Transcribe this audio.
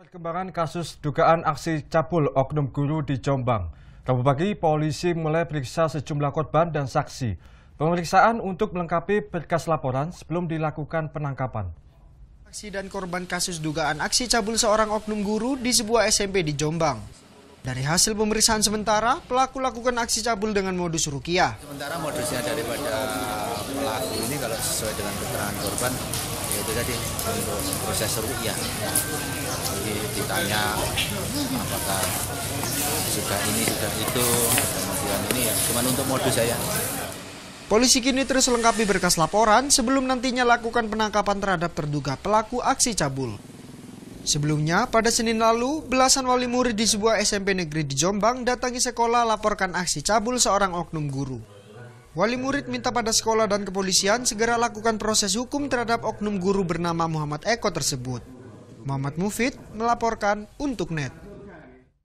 Perkembangan kasus dugaan aksi cabul oknum guru di Jombang. Rabu pagi, polisi mulai periksa sejumlah korban dan saksi. Pemeriksaan untuk melengkapi berkas laporan sebelum dilakukan penangkapan. Saksi dan korban kasus dugaan aksi cabul seorang oknum guru di sebuah SMP di Jombang. Dari hasil pemeriksaan sementara, pelaku lakukan aksi cabul dengan modus rukiah. Sementara modusnya daripada pelaku ini kalau sesuai dengan keterangan korban, yaitu tadi modus proses rukiah tanya apakah sudah ini sudah itu kemudian ini ya cuman untuk modus saya Polisi kini terus lengkapi berkas laporan sebelum nantinya lakukan penangkapan terhadap terduga pelaku aksi cabul. Sebelumnya, pada Senin lalu, belasan wali murid di sebuah SMP negeri di Jombang datangi sekolah laporkan aksi cabul seorang oknum guru. Wali murid minta pada sekolah dan kepolisian segera lakukan proses hukum terhadap oknum guru bernama Muhammad Eko tersebut. Muhammad Mufid melaporkan untuk NET.